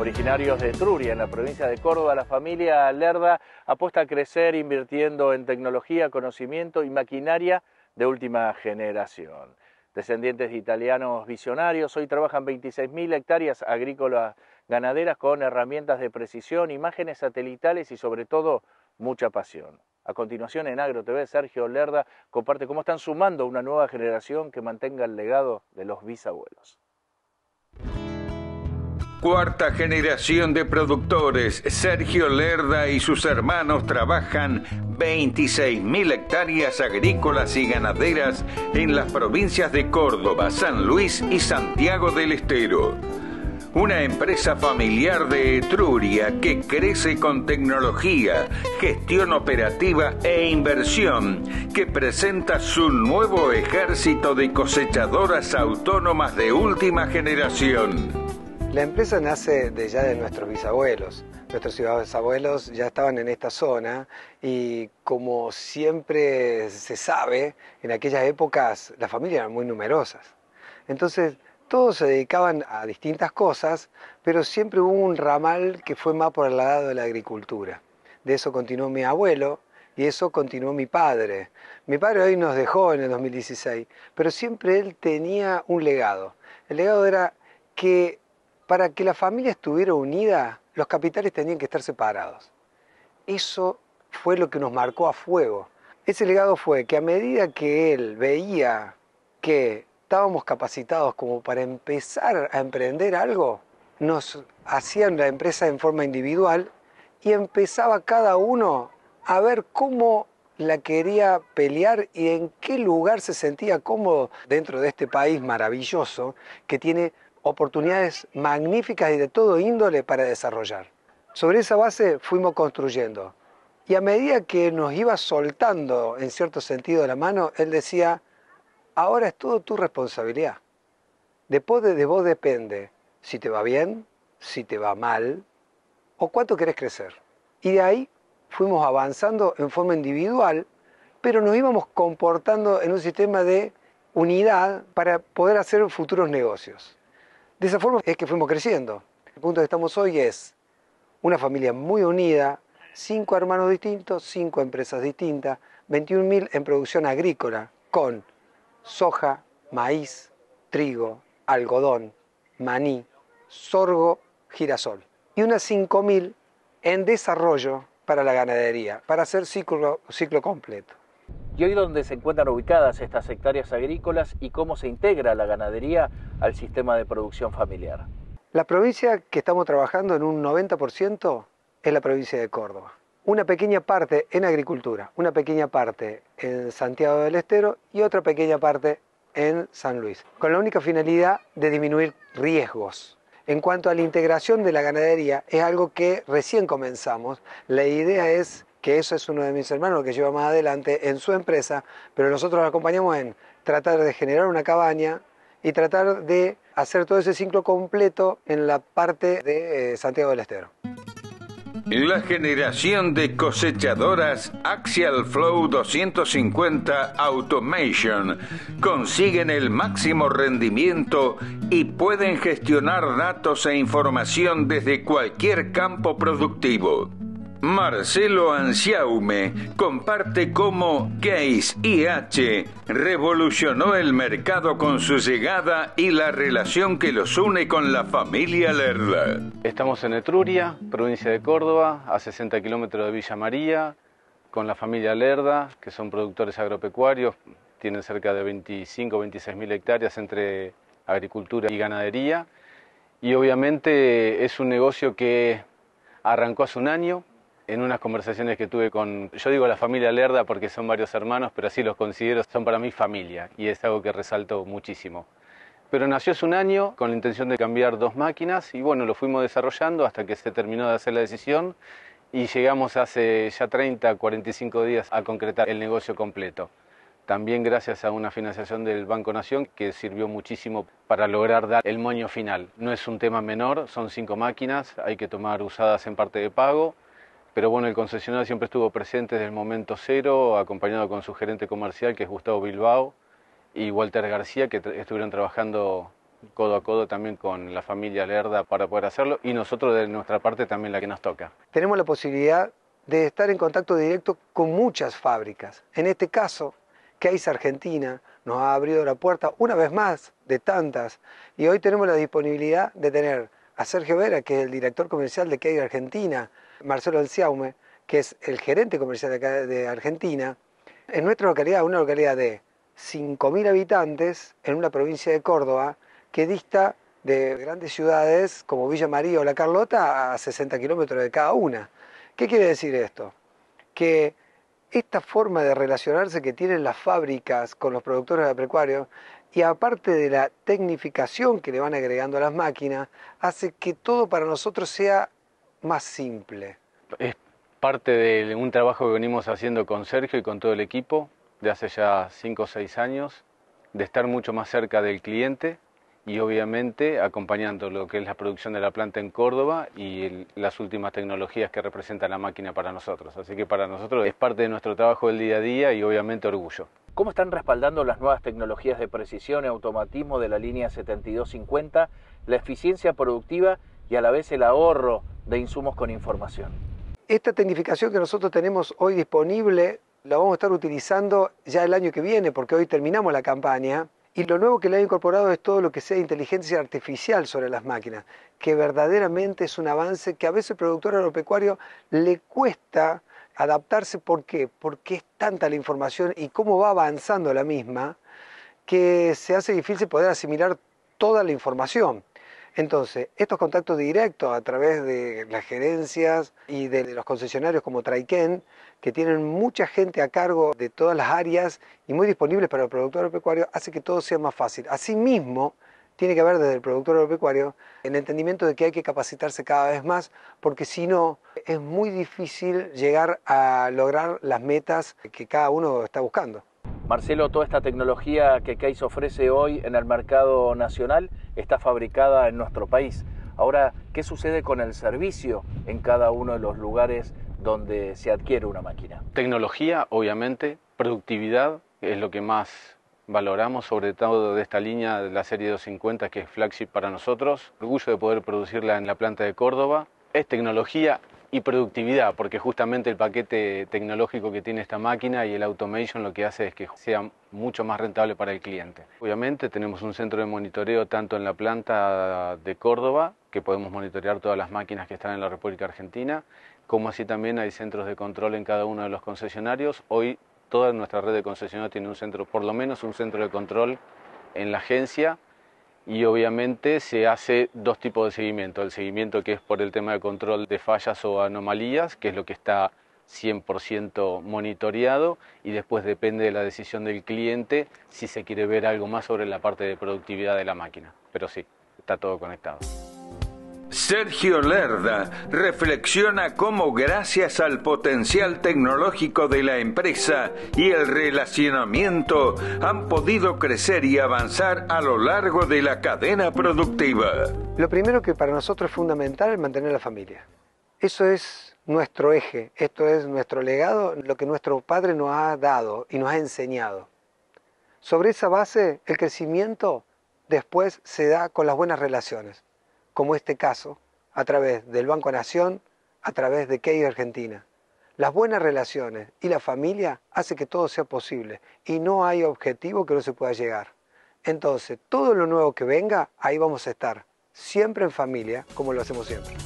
Originarios de Truria, en la provincia de Córdoba, la familia Lerda apuesta a crecer invirtiendo en tecnología, conocimiento y maquinaria de última generación. Descendientes de italianos visionarios, hoy trabajan 26.000 hectáreas agrícolas ganaderas con herramientas de precisión, imágenes satelitales y sobre todo mucha pasión. A continuación en Agro TV, Sergio Lerda comparte cómo están sumando una nueva generación que mantenga el legado de los bisabuelos. Cuarta generación de productores, Sergio Lerda y sus hermanos trabajan 26.000 hectáreas agrícolas y ganaderas en las provincias de Córdoba, San Luis y Santiago del Estero. Una empresa familiar de Etruria que crece con tecnología, gestión operativa e inversión, que presenta su nuevo ejército de cosechadoras autónomas de última generación. La empresa nace de ya de nuestros bisabuelos. Nuestros bisabuelos ya estaban en esta zona y como siempre se sabe, en aquellas épocas las familias eran muy numerosas. Entonces todos se dedicaban a distintas cosas, pero siempre hubo un ramal que fue más por el lado de la agricultura. De eso continuó mi abuelo, y eso continuó mi padre. Mi padre hoy nos dejó en el 2016, pero siempre él tenía un legado. El legado era que para que la familia estuviera unida, los capitales tenían que estar separados. Eso fue lo que nos marcó a fuego. Ese legado fue que a medida que él veía que estábamos capacitados como para empezar a emprender algo, nos hacían la empresa en forma individual y empezaba cada uno a ver cómo la quería pelear y en qué lugar se sentía cómodo dentro de este país maravilloso que tiene oportunidades magníficas y de todo índole para desarrollar. Sobre esa base fuimos construyendo. Y a medida que nos iba soltando, en cierto sentido, la mano, él decía, ahora es todo tu responsabilidad. Después de, de vos depende si te va bien, si te va mal, o cuánto querés crecer. Y de ahí fuimos avanzando en forma individual, pero nos íbamos comportando en un sistema de unidad para poder hacer futuros negocios. De esa forma es que fuimos creciendo. El punto que estamos hoy es una familia muy unida, cinco hermanos distintos, cinco empresas distintas, 21.000 en producción agrícola con soja, maíz, trigo, algodón, maní, sorgo, girasol. Y unas 5.000 en desarrollo para la ganadería, para hacer ciclo, ciclo completo y hoy dónde se encuentran ubicadas estas hectáreas agrícolas y cómo se integra la ganadería al sistema de producción familiar. La provincia que estamos trabajando en un 90% es la provincia de Córdoba. Una pequeña parte en agricultura, una pequeña parte en Santiago del Estero y otra pequeña parte en San Luis, con la única finalidad de disminuir riesgos. En cuanto a la integración de la ganadería, es algo que recién comenzamos. La idea es que eso es uno de mis hermanos que lleva más adelante en su empresa, pero nosotros lo acompañamos en tratar de generar una cabaña y tratar de hacer todo ese ciclo completo en la parte de eh, Santiago del Estero. La generación de cosechadoras Axial Flow 250 Automation consiguen el máximo rendimiento y pueden gestionar datos e información desde cualquier campo productivo. Marcelo Anciaume comparte cómo Case IH revolucionó el mercado con su llegada y la relación que los une con la familia Lerda. Estamos en Etruria, provincia de Córdoba, a 60 kilómetros de Villa María, con la familia Lerda, que son productores agropecuarios, tienen cerca de 25 o 26 mil hectáreas entre agricultura y ganadería. Y obviamente es un negocio que arrancó hace un año, en unas conversaciones que tuve con, yo digo la familia Lerda porque son varios hermanos, pero así los considero, son para mí familia y es algo que resalto muchísimo. Pero nació hace un año con la intención de cambiar dos máquinas y bueno, lo fuimos desarrollando hasta que se terminó de hacer la decisión y llegamos hace ya 30, 45 días a concretar el negocio completo. También gracias a una financiación del Banco Nación que sirvió muchísimo para lograr dar el moño final. No es un tema menor, son cinco máquinas, hay que tomar usadas en parte de pago pero bueno, el concesionario siempre estuvo presente desde el momento cero, acompañado con su gerente comercial, que es Gustavo Bilbao, y Walter García, que estuvieron trabajando codo a codo también con la familia Lerda para poder hacerlo, y nosotros de nuestra parte también la que nos toca. Tenemos la posibilidad de estar en contacto directo con muchas fábricas. En este caso, CASE Argentina nos ha abrido la puerta una vez más de tantas, y hoy tenemos la disponibilidad de tener a Sergio Vera, que es el director comercial de CASE Argentina, Marcelo Elciaume, que es el gerente comercial de, Argentina, en nuestra localidad, una localidad de 5.000 habitantes, en una provincia de Córdoba, que dista de grandes ciudades como Villa María o La Carlota a 60 kilómetros de cada una. ¿Qué quiere decir esto? Que esta forma de relacionarse que tienen las fábricas con los productores de precuario y aparte de la tecnificación que le van agregando a las máquinas, hace que todo para nosotros sea más simple? Es parte de un trabajo que venimos haciendo con Sergio y con todo el equipo de hace ya 5 o 6 años, de estar mucho más cerca del cliente y obviamente acompañando lo que es la producción de la planta en Córdoba y las últimas tecnologías que representa la máquina para nosotros. Así que para nosotros es parte de nuestro trabajo del día a día y obviamente orgullo. ¿Cómo están respaldando las nuevas tecnologías de precisión y automatismo de la línea 7250, la eficiencia productiva y a la vez el ahorro de insumos con información. Esta tecnificación que nosotros tenemos hoy disponible la vamos a estar utilizando ya el año que viene, porque hoy terminamos la campaña. Y lo nuevo que le ha incorporado es todo lo que sea inteligencia artificial sobre las máquinas, que verdaderamente es un avance que a veces el productor agropecuario le cuesta adaptarse. ¿Por qué? Porque es tanta la información y cómo va avanzando la misma que se hace difícil poder asimilar toda la información. Entonces, estos contactos directos a través de las gerencias y de los concesionarios como Traiken, que tienen mucha gente a cargo de todas las áreas y muy disponibles para el productor agropecuario, hace que todo sea más fácil. Asimismo, tiene que haber desde el productor agropecuario el entendimiento de que hay que capacitarse cada vez más, porque si no, es muy difícil llegar a lograr las metas que cada uno está buscando. Marcelo, toda esta tecnología que CASE ofrece hoy en el mercado nacional está fabricada en nuestro país. Ahora, ¿qué sucede con el servicio en cada uno de los lugares donde se adquiere una máquina? Tecnología, obviamente, productividad es lo que más valoramos, sobre todo de esta línea de la serie 250 que es flagship para nosotros. Orgullo de poder producirla en la planta de Córdoba. Es tecnología, y productividad, porque justamente el paquete tecnológico que tiene esta máquina y el automation lo que hace es que sea mucho más rentable para el cliente. Obviamente tenemos un centro de monitoreo tanto en la planta de Córdoba, que podemos monitorear todas las máquinas que están en la República Argentina, como así también hay centros de control en cada uno de los concesionarios. Hoy toda nuestra red de concesionarios tiene un centro, por lo menos un centro de control en la agencia y obviamente se hace dos tipos de seguimiento. El seguimiento que es por el tema de control de fallas o anomalías, que es lo que está 100% monitoreado y después depende de la decisión del cliente si se quiere ver algo más sobre la parte de productividad de la máquina. Pero sí, está todo conectado. Sergio Lerda reflexiona cómo gracias al potencial tecnológico de la empresa y el relacionamiento han podido crecer y avanzar a lo largo de la cadena productiva. Lo primero que para nosotros es fundamental es mantener la familia. Eso es nuestro eje, esto es nuestro legado, lo que nuestro padre nos ha dado y nos ha enseñado. Sobre esa base, el crecimiento después se da con las buenas relaciones como este caso, a través del Banco Nación, a través de Key Argentina. Las buenas relaciones y la familia hace que todo sea posible y no hay objetivo que no se pueda llegar. Entonces, todo lo nuevo que venga, ahí vamos a estar, siempre en familia, como lo hacemos siempre.